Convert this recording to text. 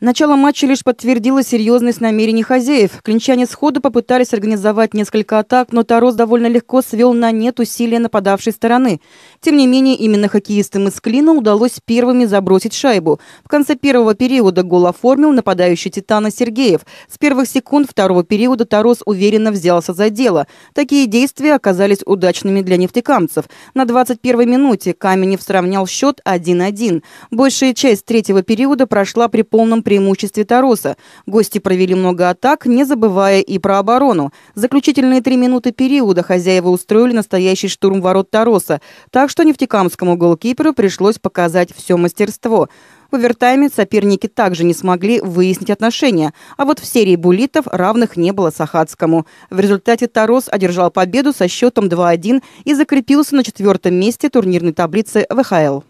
Начало матча лишь подтвердило серьезность намерений хозяев. Клинчане сходу попытались организовать несколько атак, но Тарос довольно легко свел на нет усилия нападавшей стороны. Тем не менее, именно хоккеистам из Клина удалось первыми забросить шайбу. В конце первого периода гол оформил нападающий Титана Сергеев. С первых секунд второго периода Тарос уверенно взялся за дело. Такие действия оказались удачными для нефтекамцев. На 21-й минуте Каменев сравнял счет 1-1. Большая часть третьего периода прошла при полном преимуществе Тароса. Гости провели много атак, не забывая и про оборону. Заключительные три минуты периода хозяева устроили настоящий штурм ворот Тароса, так что нефтекамскому голкиперу пришлось показать все мастерство. В овертайме соперники также не смогли выяснить отношения, а вот в серии буллитов равных не было Сахацкому. В результате Тарос одержал победу со счетом 2-1 и закрепился на четвертом месте турнирной таблицы ВХЛ.